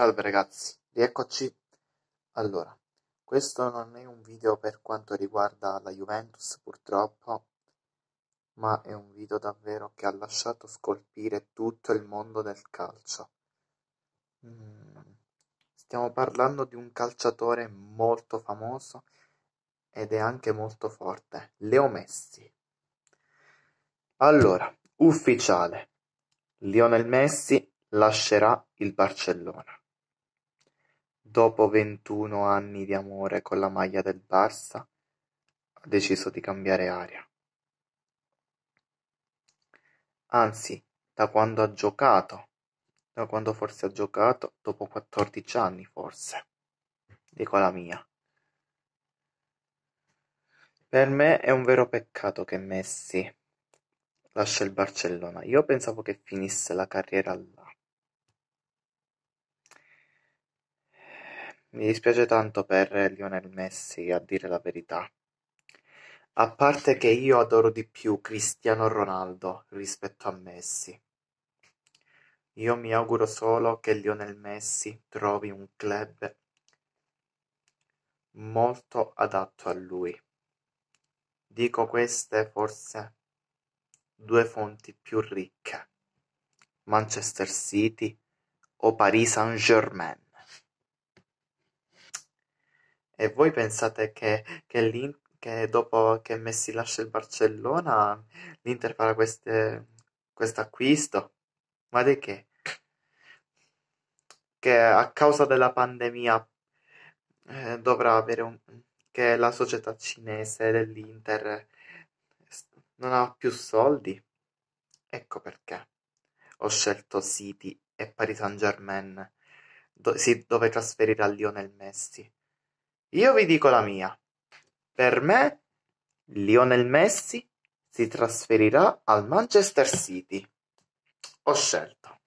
Salve ragazzi, rieccoci. Allora, questo non è un video per quanto riguarda la Juventus purtroppo, ma è un video davvero che ha lasciato scolpire tutto il mondo del calcio. Mm, stiamo parlando di un calciatore molto famoso ed è anche molto forte, Leo Messi. Allora, ufficiale, Lionel Messi lascerà il Barcellona. Dopo 21 anni di amore con la maglia del Barça, ha deciso di cambiare aria. Anzi, da quando ha giocato, da quando forse ha giocato, dopo 14 anni forse, dico la mia. Per me è un vero peccato che Messi lascia il Barcellona. Io pensavo che finisse la carriera là. Mi dispiace tanto per Lionel Messi, a dire la verità. A parte che io adoro di più Cristiano Ronaldo rispetto a Messi. Io mi auguro solo che Lionel Messi trovi un club molto adatto a lui. Dico queste forse due fonti più ricche, Manchester City o Paris Saint-Germain. E voi pensate che, che, che dopo che Messi lascia il Barcellona, l'Inter farà questo acquisto? Ma di che? Che a causa della pandemia eh, dovrà avere un... che la società cinese dell'Inter non ha più soldi? Ecco perché ho scelto City e Paris Saint Germain, do- sì, dove trasferirà Lionel Messi. Io vi dico la mia. Per me Lionel Messi si trasferirà al Manchester City. Ho scelto.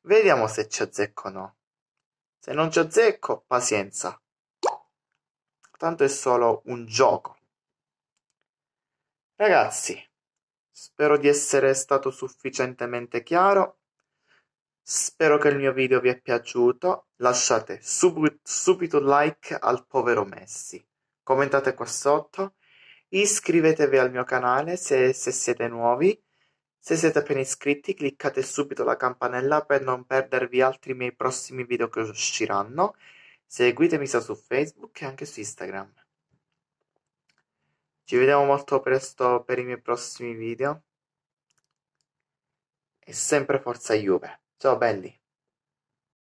Vediamo se ci azzecco o no. Se non ci azzecco, pazienza. Tanto è solo un gioco. Ragazzi, spero di essere stato sufficientemente chiaro Spero che il mio video vi è piaciuto, lasciate subito un like al povero Messi, commentate qua sotto, iscrivetevi al mio canale se, se siete nuovi, se siete appena iscritti cliccate subito la campanella per non perdervi altri miei prossimi video che usciranno, seguitemi sia su Facebook che anche su Instagram. Ci vediamo molto presto per i miei prossimi video e sempre forza Juve! جا بندی.